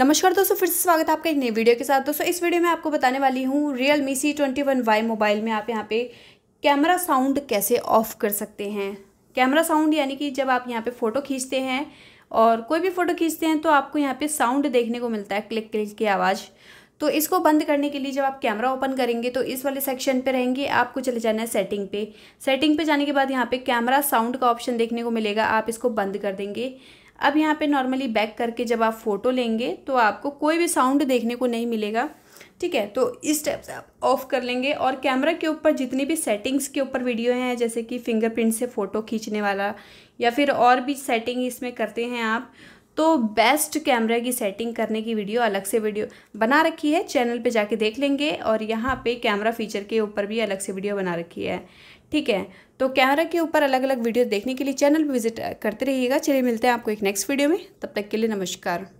नमस्कार दोस्तों फिर से स्वागत है आपका एक नई वीडियो के साथ दोस्तों इस वीडियो में आपको बताने वाली हूँ Realme C twenty one Y mobile में आप यहाँ पे कैमरा साउंड कैसे ऑफ कर सकते हैं कैमरा साउंड यानी कि जब आप यहाँ पे फ़ोटो खींचते हैं और कोई भी फ़ोटो खींचते हैं तो आपको यहाँ पे साउंड देखने को मिलता है क्लिक क्लिक की आवाज़ तो इसको बंद करने के लिए जब आप कैमरा ओपन करेंगे तो इस वाले सेक्शन पे रहेंगे आपको चले जाना है सेटिंग पे सेटिंग पे जाने के बाद यहाँ पे कैमरा साउंड का ऑप्शन देखने को मिलेगा आप इसको बंद कर देंगे अब यहाँ पे नॉर्मली बैक करके जब आप फ़ोटो लेंगे तो आपको कोई भी साउंड देखने को नहीं मिलेगा ठीक है तो इस स्टेप से आप ऑफ कर लेंगे और कैमरा के ऊपर जितनी भी सेटिंग्स के ऊपर वीडियो हैं जैसे कि फिंगरप्रिंट से फ़ोटो खींचने वाला या फिर और भी सेटिंग इसमें करते हैं आप तो बेस्ट कैमरा की सेटिंग करने की वीडियो अलग से वीडियो बना रखी है चैनल पे जाके देख लेंगे और यहाँ पे कैमरा फीचर के ऊपर भी अलग से वीडियो बना रखी है ठीक है तो कैमरा के ऊपर अलग अलग वीडियो देखने के लिए चैनल पर विजिट करते रहिएगा चलिए मिलते हैं आपको एक नेक्स्ट वीडियो में तब तक के लिए नमस्कार